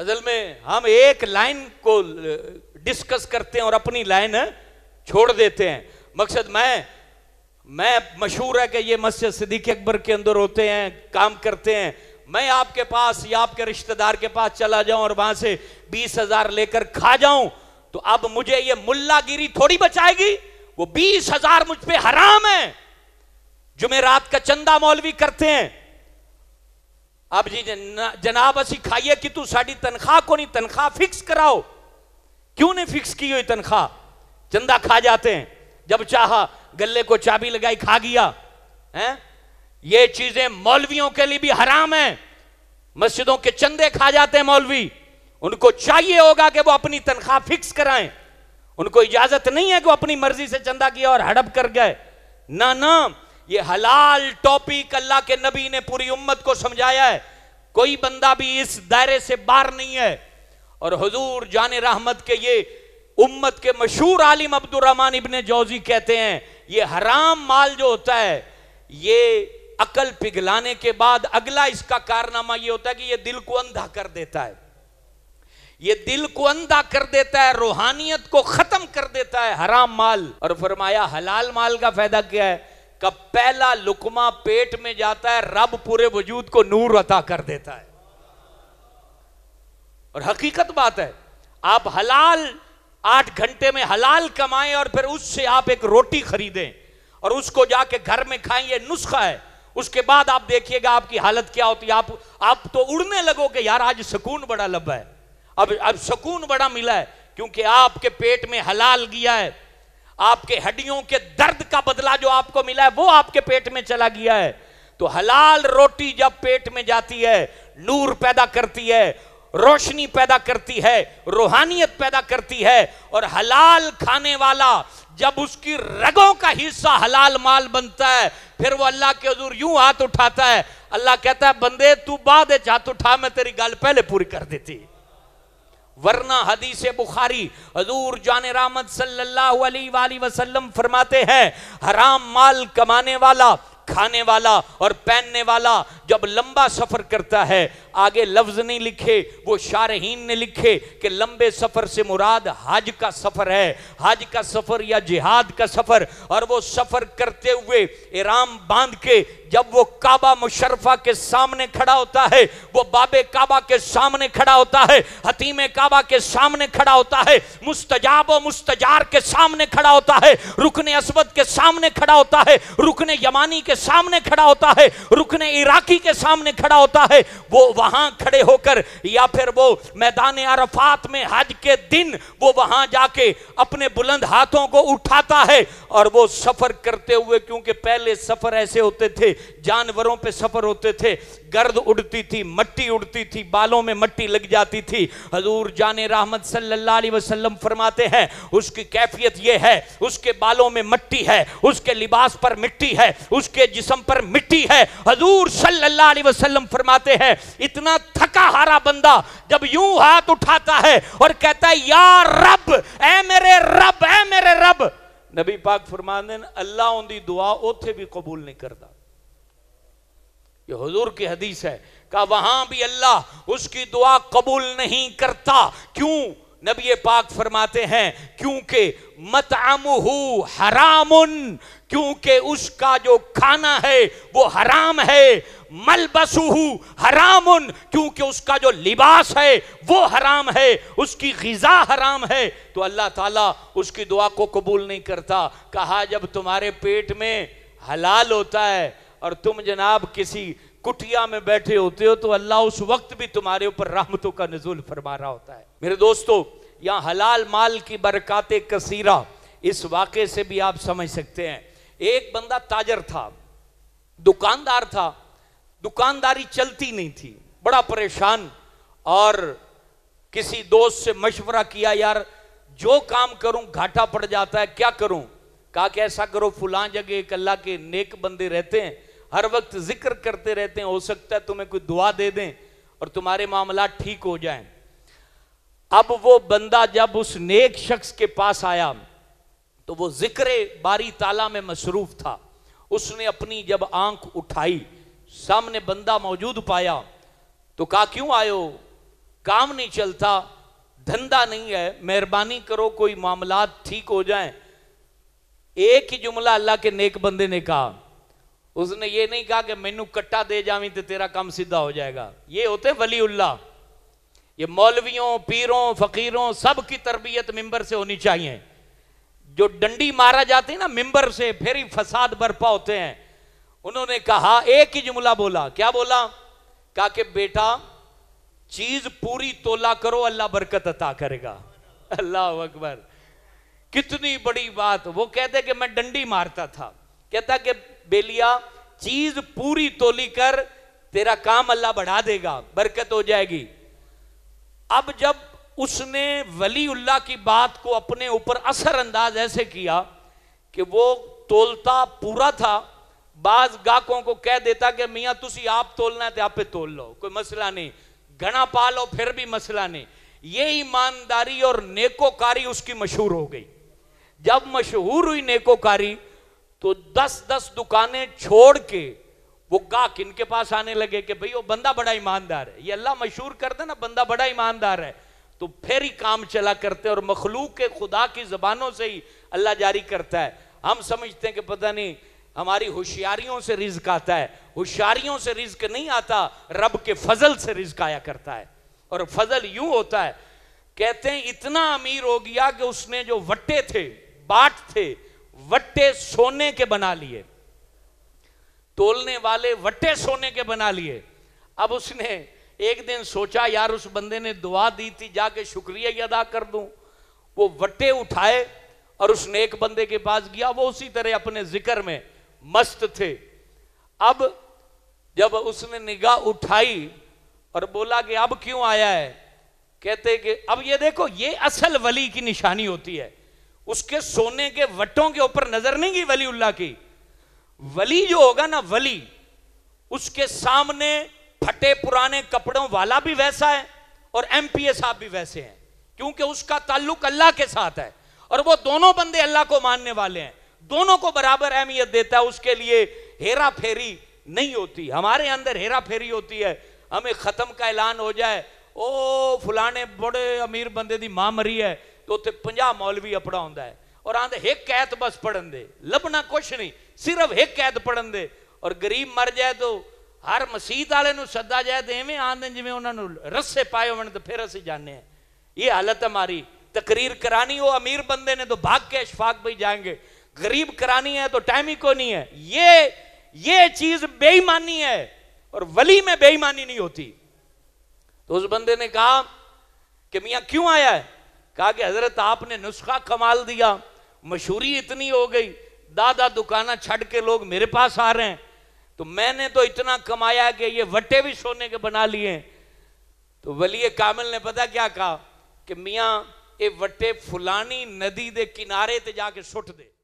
असल में हम एक लाइन को डिस्कस करते हैं और अपनी लाइन छोड़ देते हैं मकसद मैं मैं मशहूर है कि ये मस्जिद सिद्दीक अकबर के अंदर होते हैं काम करते हैं मैं आपके पास या आपके रिश्तेदार के पास चला जाऊं और वहां से बीस हजार लेकर खा जाऊं तो अब मुझे ये मुल्लागिरी थोड़ी बचाएगी वो बीस हजार मुझ पर हराम है जो मैं रात का चंदा मौलवी करते हैं अब जी जनाब असी खाइए कि तू सा तनखा को नहीं तनखा फिक्स कराओ क्यों नहीं फिक्स की हुई तनखा चंदा खा जाते हैं जब चाहा गले को चाबी लगाई खा गया हैं ये चीजें मौलवियों के लिए भी हराम है मस्जिदों के चंदे खा जाते हैं मौलवी उनको चाहिए होगा कि वो अपनी तनख्वाह फिक्स कराए उनको इजाजत नहीं है कि वो अपनी मर्जी से चंदा किया और हड़प कर गए ना ना ये हलाल टॉपिक अल्लाह के नबी ने पूरी उम्मत को समझाया है कोई बंदा भी इस दायरे से बाहर नहीं है और हजूर जान रहमत के ये उम्मत के मशहूर आलिम अब्दुलरहमान इबन जौजी कहते हैं ये हराम माल जो होता है ये अकल पिघलाने के बाद अगला इसका कारनामा ये होता है कि ये दिल को अंधा कर देता है ये दिल को अंधा कर देता है रूहानियत को खत्म कर देता है हराम माल और फरमाया हलाल माल का फायदा क्या है का पहला लुकमा पेट में जाता है रब पूरे वजूद को नूर अता कर देता है और हकीकत बात है आप हलाल आठ घंटे में हलाल कमाएं और फिर उससे आप एक रोटी खरीदें और उसको जाके घर में खाएं ये नुस्खा है उसके बाद आप देखिएगा आपकी हालत क्या होती है आप आप तो उड़ने लगोगे यार आज सुकून बड़ा लब है अब अब सुकून बड़ा मिला है क्योंकि आपके पेट में हलाल गया है आपके हड्डियों के दर्द का बदला जो आपको मिला है वो आपके पेट में चला गया है तो हलाल रोटी जब पेट में जाती है नूर पैदा करती है रोशनी पैदा करती है रूहानियत पैदा करती है और हलाल खाने वाला जब उसकी रगों का हिस्सा हलाल माल बनता है फिर वो अल्लाह के हजूर यूं हाथ उठाता है अल्लाह कहता है बंदे तू बाद हाथ उठा मैं तेरी गल पहले पूरी कर देती वरना हदीस बुखारी हजूर जान रामद सल्लल्लाहु फरमाते हैं हराम माल कमाने वाला खाने वाला और पहनने वाला जब लंबा सफ़र करता है आगे लफ्ज़ नहीं लिखे वो शारहीन ने लिखे कि लंबे सफ़र से मुराद हज का सफ़र है हज का सफ़र या जिहाद का सफ़र और वो सफ़र करते हुए इराम बांध के जब वो काबा मुशरफा के सामने खड़ा होता है वो बाबे काबा के सामने खड़ा होता है हतीमे काबा के सामने खड़ा होता है मुस्तजाब मुस्तजार के सामने खड़ा होता है रुकने असबद के सामने खड़ा होता है रुकने यमानी के सामने खड़ा होता है रुकने इराकी के सामने खड़ा होता है वो वहां खड़े होकर या फिर वो मैदान अरफात में हज के दिन वो वहां जाके अपने बुलंद हाथों को उठाता है और वो सफर करते हुए क्योंकि पहले सफर ऐसे होते थे जानवरों पे सफर होते थे गर्द उड़ती थी मट्टी उड़ती थी बालों में मट्टी लग जाती थी हजूर जान रहमत सल्लाम फरमाते हैं उसकी कैफियत यह है उसके बालों में मट्टी है उसके लिबास पर मिट्टी है उसके जिसम पर मिट्टी है हजूर सल्लल्लाहु अलैहि फरमाते हैं इतना थका हारा बंदा जब यूं हाथ उठाता है और कहता है या रब ए मेरे रब ए मेरे रब नबी पाक फरमान अल्लाह उनकी दुआ उथे भी कबूल नहीं करता ये हजूर की हदीस है का वहां भी अल्लाह उसकी दुआ कबूल नहीं करता क्यों नबी पाक फरमाते हैं क्योंकि मतआमहू हराम क्योंकि उसका जो खाना है वो हराम है मलबसहू हराम क्योंकि उसका जो लिबास है वो हराम है उसकी गज़ा हराम है तो अल्लाह ताला उसकी दुआ को कबूल नहीं करता कहा जब तुम्हारे पेट में हलाल होता है और तुम जनाब किसी कुटिया में बैठे होते हो तो अल्लाह उस वक्त भी तुम्हारे ऊपर रहमतों का नजूल फरमा रहा होता है मेरे दोस्तों या हलाल माल की बरकत कसीरा इस वाक़े से भी आप समझ सकते हैं एक बंदा ताजर था दुकानदार था दुकानदारी चलती नहीं थी बड़ा परेशान और किसी दोस्त से मशवरा किया यार जो काम करूं घाटा पड़ जाता है क्या करूं कहा कि ऐसा करो फुला जगह एक अल्लाह के नेक बंदे रहते हैं हर वक्त जिक्र करते रहते हैं हो सकता है तुम्हें कोई दुआ दे दें और तुम्हारे मामला ठीक हो जाएं अब वो बंदा जब उस नेक शख्स के पास आया तो वो जिक्र बारी ताला में मसरूफ था उसने अपनी जब आंख उठाई सामने बंदा मौजूद पाया तो कहा क्यों आयो काम नहीं चलता धंधा नहीं है मेहरबानी करो कोई मामला ठीक हो जाए एक ही जुमला अल्लाह के नेक बंदे ने कहा उसने ये नहीं कहा कि मैनू कट्टा दे जावी तो तेरा काम सीधा हो जाएगा ये होते वली उल्लाह ये मौलवियों पीरों फकीरों सब की तरबियत मिंबर से होनी चाहिए जो डंडी मारा जाती है ना मिंबर से फिर ही फसाद बर्पा होते हैं उन्होंने कहा एक ही जुमला बोला क्या बोला कहा कि बेटा चीज पूरी तोला करो अल्लाह बरकत अता करेगा अल्लाह अकबर कितनी बड़ी बात वो कहते कि मैं डंडी मारता था कहता कि बेलिया चीज पूरी तोली कर तेरा काम अल्लाह बढ़ा देगा बरकत हो जाएगी अब जब उसने वलीउल्लाह की बात को अपने ऊपर असरअंदाज ऐसे किया कि वो तोलता पूरा था बाज गाकों को कह देता कि मियाँ तुम आप तोलना है तो आप पे तोल लो कोई मसला नहीं घना पा लो फिर भी मसला नहीं ये ईमानदारी और नेकोकारी उसकी मशहूर हो गई जब मशहूर हुई नेकोकारी तो दस दस दुकानें छोड़ के वो गाहक इनके पास आने लगे कि भाई वो बंदा बड़ा ईमानदार है ये अल्लाह मशहूर कर देना बंदा बड़ा ईमानदार है तो फिर ही काम चला करते और मखलूक के खुदा की जबानों से ही अल्लाह जारी करता है हम समझते हैं कि पता नहीं हमारी होशियारियों से रिज्क आता है होशियारियों से रिज्क नहीं आता रब के फजल से रिज्क आया करता है और फजल यूं होता है कहते हैं इतना अमीर हो गया कि उसने जो वट्टे थे बाट थे वट्टे सोने के बना लिए तोलने वाले वट्टे सोने के बना लिए अब उसने एक दिन सोचा यार उस बंदे ने दुआ दी थी जाके शुक्रिया ही अदा कर दूं वो वट्टे उठाए और उस नेक बंदे के पास गया वो उसी तरह अपने जिक्र में मस्त थे अब जब उसने निगाह उठाई और बोला कि अब क्यों आया है कहते कि अब ये देखो ये असल वली की निशानी होती है उसके सोने के वट्टों के ऊपर नजर नहीं गई वली उल्ला की वली जो होगा ना वली उसके सामने फटे पुराने कपड़ों वाला भी वैसा है और एमपीए साहब भी वैसे हैं क्योंकि उसका ताल्लुक अल्लाह के साथ है और वो दोनों बंदे अल्लाह को मानने वाले हैं दोनों को बराबर अहमियत देता है उसके लिए हेरा फेरी नहीं होती हमारे अंदर हेरा फेरी होती है हमें खत्म का ऐलान हो जाए ओ फुलाने बड़े अमीर बंदे की मां मरी है तो उत्ते पंजा मौलवी अपड़ा है और आंद एक कैद बस पढ़न दे लभना कुछ नहीं सिर्फ एक कैद पढ़न दे और गरीब मर जाए तो हर मसीत ਵਾਲੇ सदा जाए तो ਤੇ ਐਵੇਂ ਆਂਦੇ ਜਿਵੇਂ ਉਹਨਾਂ ਨੂੰ ਰੱਸੇ ਪਾਏ ਹੋਣ ਤਾਂ ਫਿਰ ਅਸੀਂ ਜਾਣਦੇ ਆ ਇਹ ਹਾਲਤ ਹਮਾਰੀ ਤਕਰੀਰ ਕਰਾਨੀ ਉਹ ਅਮੀਰ ਬੰਦੇ ਨੇ ਤਾਂ ਭਾਗ ਕੇ गरीब करानी है तो टाइम ही को नहीं है ये ये चीज बेईमानी है और वली में बेईमानी नहीं होती तो उस बंदे ने कहा कि मियाँ क्यों आया है कहा कि हजरत आपने नुस्खा कमाल दिया मशहूरी इतनी हो गई दादा दुकाना छड़ के लोग मेरे पास आ रहे हैं तो मैंने तो इतना कमाया कि ये वट्टे भी सोने के बना लिए तो वली कामिल ने पता क्या कहा कि मियाँ ये वट्टे फुलानी नदी के किनारे ते जाके सुट दे